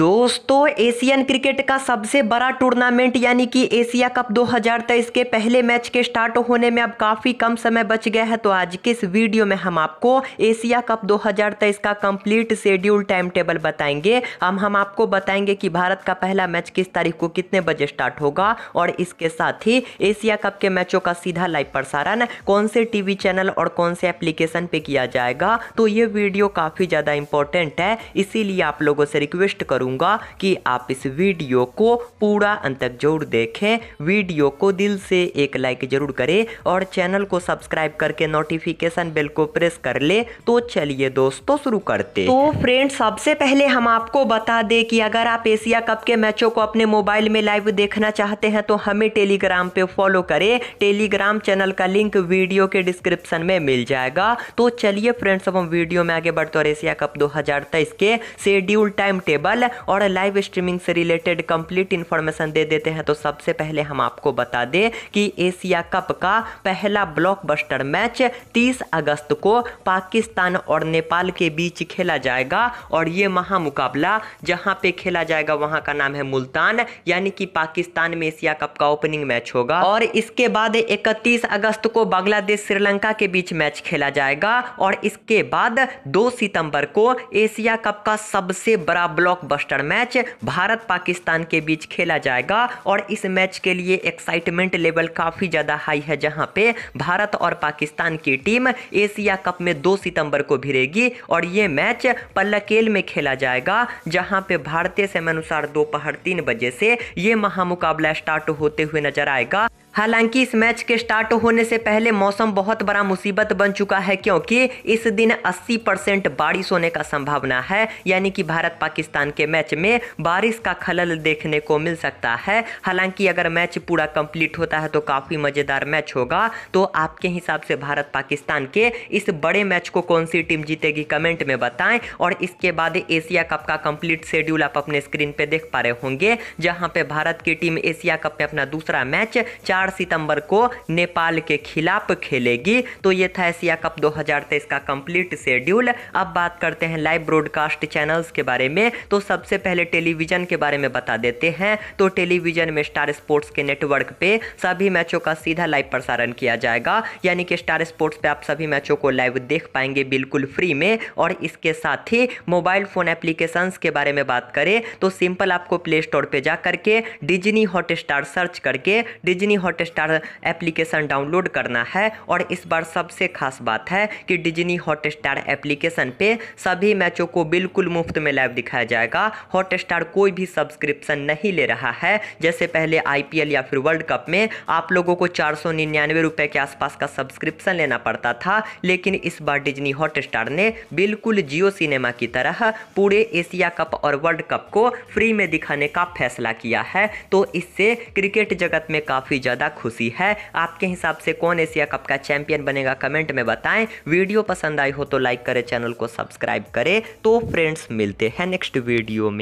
दोस्तों Asian cricket का सबसे बड़ा टूर्नामेंट यानी कि एशिया कप 2023 के पहले मैच के स्टार्ट होने में अब काफ़ी कम समय बच गया है तो आज के इस वीडियो में हम आपको एशिया कप 2023 का कंप्लीट शेड्यूल टाइम टेबल बताएंगे हम हम आपको बताएंगे कि भारत का पहला मैच किस तारीख को कितने बजे स्टार्ट होगा और इसके साथ ही एशिया कप के मैचों का सीधा लाइव प्रसारण कौन से टी चैनल और कौन से एप्लीकेशन पे किया जाएगा तो ये वीडियो काफ़ी ज़्यादा इंपॉर्टेंट है इसीलिए आप लोगों से रिक्वेस्ट करूँ चाहूँगा कि आप इस वीडियो को पूरा अंत तक जरूर देखें वीडियो को दिल से एक लाइक जरूर करें और चैनल को सब्सक्राइब करके नोटिफिकेशन बेल को प्रेस कर ले तो चलिए दोस्तों शुरू करते तो फ्रेंड सबसे पहले हम आपको बता दें कि अगर आप एशिया कप के मैचों को अपने मोबाइल में लाइव देखना चाहते हैं तो हमें टेलीग्राम पे फॉलो करें टेलीग्राम चैनल का लिंक वीडियो के डिस्क्रिप्शन में मिल जाएगा तो चलिए फ्रेंड्स अब हम वीडियो में आगे बढ़ते हैं एशिया कप 2023 के शेड्यूल टाइम टेबल और लाइव स्ट्रीमिंग से रिलेटेड कंप्लीट इन्फॉर्मेशन दे देते हैं तो सबसे पहले हम आपको बता दें कि एशिया कप का पहला ब्लॉकबस्टर मैच 30 अगस्त को पाकिस्तान और नेपाल के बीच खेला जाएगा और ये महामुकाबला जहाँ पे खेला जाएगा वहाँ का नाम है मुल्तान यानी कि पाकिस्तान में एशिया कप का ओपनिंग मैच होगा और इसके बाद 31 अगस्त को बांग्लादेश श्रीलंका के बीच मैच खेला जाएगा और इसके बाद 2 सितंबर को एशिया कप का सबसे बड़ा block blockbuster match Bharat Pakistan के बीच खेला जाएगा और इस मैच के लिए एक्साइटमेंट लेवल काफ़ी ज़्यादा हाई है जहाँ पे भारत और पाकिस्तान की टीम एशिया कप में दो सितंबर को भिड़ेगी और ये मैच पल्लकेल में खेला जाएगा जहाँ पे भारतीय समय अनुसार दोपहर तीन बजे से ये महामुकाबला स्टार्ट होते हुए नजर आएगा हालांकि इस मैच के स्टार्ट होने से पहले मौसम बहुत बड़ा मुसीबत बन चुका है क्योंकि इस दिन 80 परसेंट बारिश होने का संभावना है यानी कि भारत पाकिस्तान के मैच में बारिश का खलल देखने को मिल सकता है हालांकि अगर मैच पूरा कंप्लीट होता है तो काफ़ी मज़ेदार मैच होगा तो आपके हिसाब से भारत पाकिस्तान के इस बड़े मैच को कौन सी टीम जीतेगी कमेंट में बताएं और इसके बाद एशिया कप का कंप्लीट शेड्यूल आप अपने स्क्रीन पर देख पा रहे होंगे जहाँ पे भारत की टीम एशिया कप में अपना दूसरा मैच चार चार सितंबर को नेपाल के खिलाफ खेलेगी तो ये था एशिया कप 2023 का कंप्लीट शेड्यूल अब बात करते हैं लाइव ब्रॉडकास्ट चैनल्स के बारे में तो सबसे पहले टेलीविजन के बारे में बता देते हैं तो टेलीविजन में स्टार स्पोर्ट्स के नेटवर्क पे सभी मैचों का सीधा लाइव प्रसारण किया जाएगा यानी कि स्टार स्पोर्ट्स पे आप सभी मैचों को लाइव देख पाएंगे बिल्कुल फ्री में और इसके साथ ही मोबाइल फ़ोन एप्लीकेशंस के बारे में बात करें तो सिंपल आपको प्ले स्टोर पर जा करके डिजनी हॉट स्टार सर्च करके Disney hot Hotstar application download करना है और इस बार सबसे खास बात है कि डिजनी हॉट स्टार एप्लीकेशन पे सभी मैचों को बिल्कुल मुफ्त में लाइव दिखाया जाएगा हॉट स्टार कोई भी सब्सक्रिप्शन नहीं ले रहा है जैसे पहले आई या फिर वर्ल्ड कप में आप लोगों को चार सौ निन्यानवे के आसपास का सब्सक्रिप्शन लेना पड़ता था लेकिन इस बार डिजनी हॉट स्टार ने बिल्कुल जियो सिनेमा की तरह पूरे एशिया कप और वर्ल्ड कप को फ्री में दिखाने का फैसला किया है तो इससे क्रिकेट जगत में काफ़ी ज़्यादा ज़्यादा खुशी है आपके हिसाब से कौन एशिया कप का चैंपियन बनेगा कमेंट में बताएं वीडियो पसंद आई हो तो लाइक करें चैनल को सब्सक्राइब करें तो फ्रेंड्स मिलते हैं नेक्स्ट वीडियो में